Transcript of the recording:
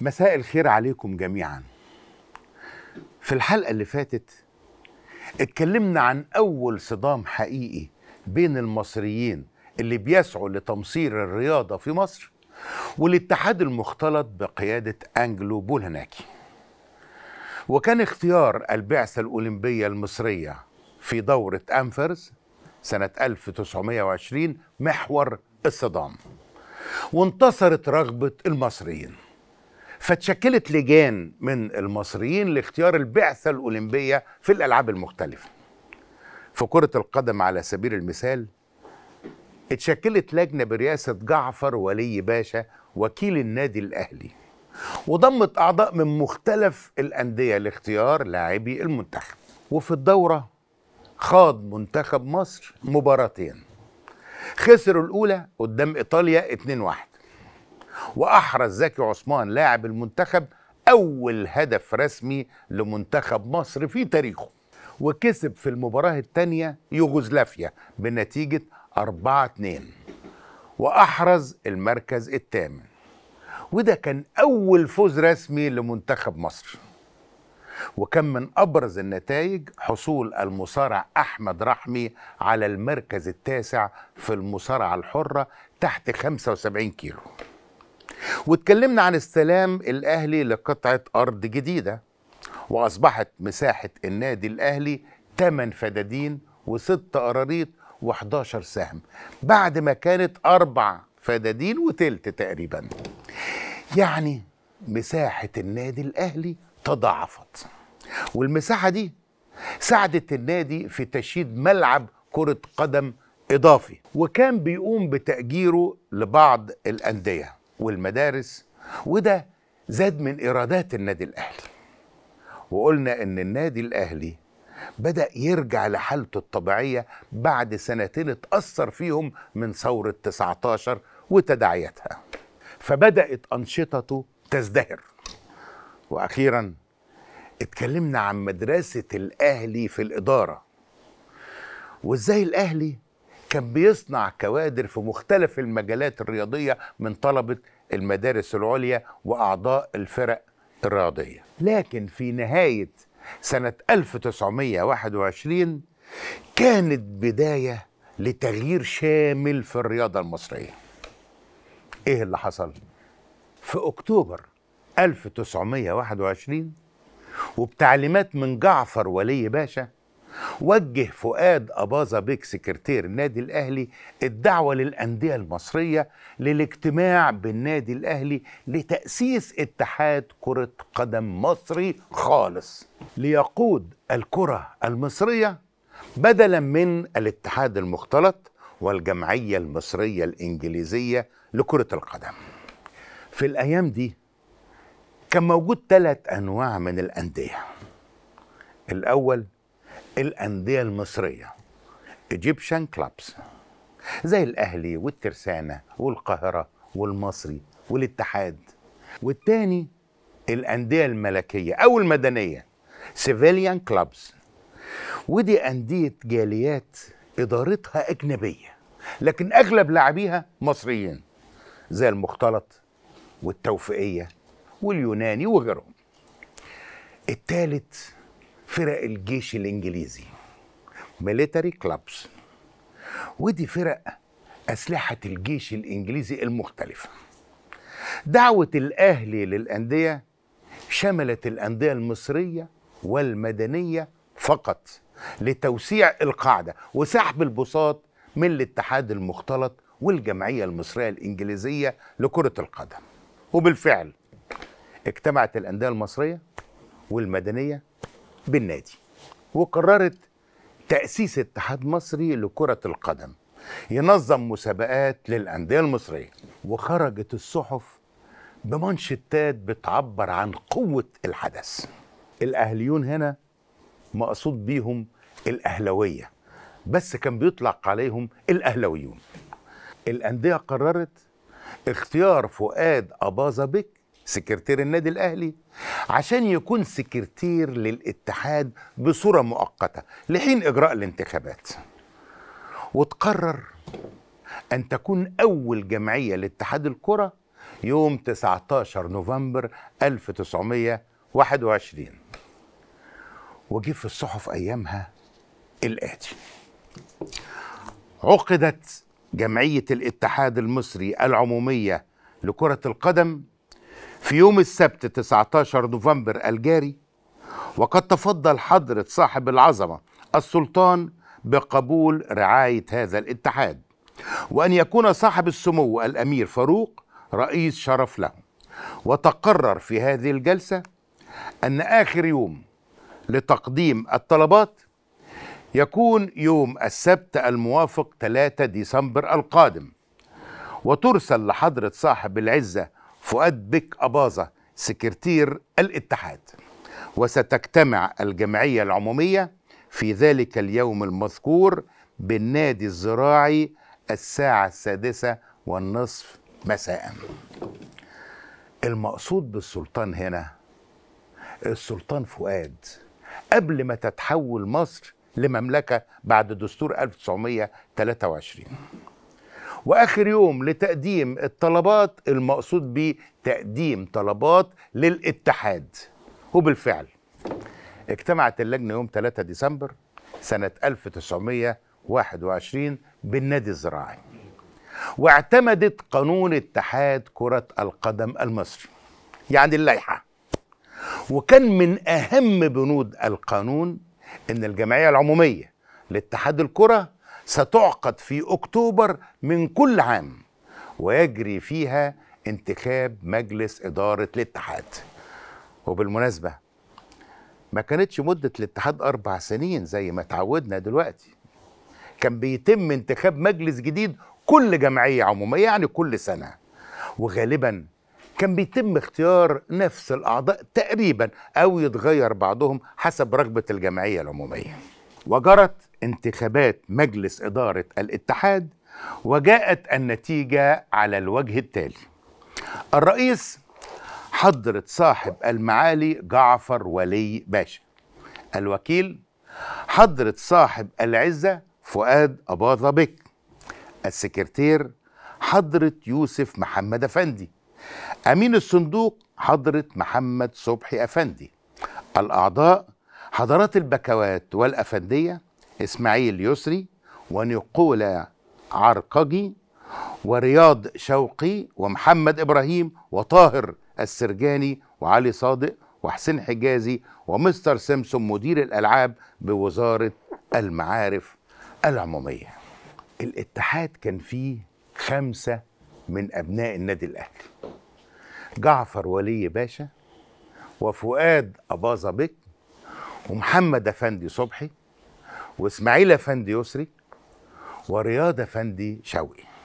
مساء الخير عليكم جميعا في الحلقة اللي فاتت اتكلمنا عن أول صدام حقيقي بين المصريين اللي بيسعوا لتمصير الرياضة في مصر والاتحاد المختلط بقيادة أنجلو بولهناكي وكان اختيار البعثة الأولمبية المصرية في دورة أنفرز سنة 1920 محور الصدام وانتصرت رغبة المصريين فتشكلت لجان من المصريين لاختيار البعثة الأولمبية في الألعاب المختلفة في كرة القدم على سبيل المثال اتشكلت لجنة برئاسة جعفر ولي باشا وكيل النادي الأهلي وضمت أعضاء من مختلف الأندية لاختيار لاعبي المنتخب وفي الدورة خاض منتخب مصر مباراتين خسر الأولى قدام إيطاليا 2-1 واحرز زكي عثمان لاعب المنتخب اول هدف رسمي لمنتخب مصر في تاريخه وكسب في المباراه الثانيه يوغوسلافيا بنتيجه 4 2 واحرز المركز الثامن وده كان اول فوز رسمي لمنتخب مصر وكان من ابرز النتائج حصول المصارع احمد رحمي على المركز التاسع في المصارعه الحره تحت 75 كيلو واتكلمنا عن السلام الأهلي لقطعة أرض جديدة وأصبحت مساحة النادي الأهلي 8 فدادين و6 قراريط و11 سهم بعد ما كانت أربع فدادين وتلت تقريبا يعني مساحة النادي الأهلي تضاعفت والمساحة دي ساعدت النادي في تشييد ملعب كرة قدم إضافي وكان بيقوم بتأجيره لبعض الأندية والمدارس وده زاد من ايرادات النادي الاهلي وقلنا ان النادي الاهلي بدا يرجع لحالته الطبيعيه بعد سنتين اتاثر فيهم من ثوره 19 وتداعياتها فبدات انشطته تزدهر واخيرا اتكلمنا عن مدرسه الاهلي في الاداره وازاي الاهلي كان بيصنع كوادر في مختلف المجالات الرياضيه من طلبه المدارس العليا واعضاء الفرق الرياضيه لكن في نهايه سنه 1921 كانت بدايه لتغيير شامل في الرياضه المصريه ايه اللي حصل في اكتوبر 1921 وبتعليمات من جعفر ولي باشا وجه فؤاد أباظة بيك سكرتير النادي الأهلي الدعوة للأندية المصرية للاجتماع بالنادي الأهلي لتأسيس اتحاد كرة قدم مصري خالص ليقود الكرة المصرية بدلا من الاتحاد المختلط والجمعية المصرية الإنجليزية لكرة القدم في الأيام دي كان موجود ثلاث أنواع من الأندية الأول الانديه المصريه ايجيبشن كلابس زي الاهلي والترسانه والقاهره والمصري والاتحاد والتاني الانديه الملكيه او المدنيه سيفيليان كلابس ودي انديه جاليات ادارتها اجنبيه لكن اغلب لاعبيها مصريين زي المختلط والتوفيقيه واليوناني وغيرهم التالت فرق الجيش الانجليزي ميليتري كلابس ودي فرق اسلحه الجيش الانجليزي المختلفه دعوه الاهلي للانديه شملت الانديه المصريه والمدنيه فقط لتوسيع القاعده وسحب البساط من الاتحاد المختلط والجمعيه المصريه الانجليزيه لكره القدم وبالفعل اجتمعت الانديه المصريه والمدنيه بالنادي وقررت تأسيس اتحاد مصري لكرة القدم ينظم مسابقات للأندية المصرية وخرجت الصحف بمنشطات بتعبر عن قوة الحدث الأهليون هنا مقصود بيهم الأهلوية بس كان بيطلق عليهم الأهلويون الأندية قررت اختيار فؤاد أباظة سكرتير النادي الاهلي عشان يكون سكرتير للاتحاد بصوره مؤقته لحين اجراء الانتخابات وتقرر ان تكون اول جمعيه لاتحاد الكره يوم 19 نوفمبر 1921 وجي في الصحف ايامها الاتي عقدت جمعيه الاتحاد المصري العموميه لكره القدم في يوم السبت 19 نوفمبر الجاري وقد تفضل حضرة صاحب العظمة السلطان بقبول رعاية هذا الاتحاد وأن يكون صاحب السمو الأمير فاروق رئيس شرف له وتقرر في هذه الجلسة أن آخر يوم لتقديم الطلبات يكون يوم السبت الموافق 3 ديسمبر القادم وترسل لحضرة صاحب العزة فؤاد بك أباظة سكرتير الاتحاد وستجتمع الجمعية العمومية في ذلك اليوم المذكور بالنادي الزراعي الساعة السادسة والنصف مساء المقصود بالسلطان هنا السلطان فؤاد قبل ما تتحول مصر لمملكة بعد دستور 1923 واخر يوم لتقديم الطلبات المقصود تقديم طلبات للاتحاد وبالفعل اجتمعت اللجنه يوم 3 ديسمبر سنه 1921 بالنادي الزراعي واعتمدت قانون اتحاد كره القدم المصري يعني اللائحه وكان من اهم بنود القانون ان الجمعيه العموميه لاتحاد الكره ستعقد في أكتوبر من كل عام ويجري فيها انتخاب مجلس إدارة الاتحاد وبالمناسبة ما كانتش مدة الاتحاد أربع سنين زي ما تعودنا دلوقتي كان بيتم انتخاب مجلس جديد كل جمعية عمومية يعني كل سنة وغالبا كان بيتم اختيار نفس الأعضاء تقريبا أو يتغير بعضهم حسب رغبة الجمعية العمومية وجرت انتخابات مجلس إدارة الاتحاد وجاءت النتيجة على الوجه التالي الرئيس حضرة صاحب المعالي جعفر ولي باشا الوكيل حضرة صاحب العزة فؤاد أباظة بك السكرتير حضرة يوسف محمد أفندي أمين الصندوق حضرة محمد صبحي أفندي الأعضاء حضرات البكوات والأفندية إسماعيل يسري ونيقولا عرقجي ورياض شوقي ومحمد إبراهيم وطاهر السرجاني وعلي صادق وحسين حجازي ومستر سيمسون مدير الألعاب بوزارة المعارف العمومية الاتحاد كان فيه خمسة من أبناء النادي الأهلي جعفر ولي باشا وفؤاد أباظة بك ومحمد افندي صبحي واسماعيل افندي يسري ورياض افندي شوقي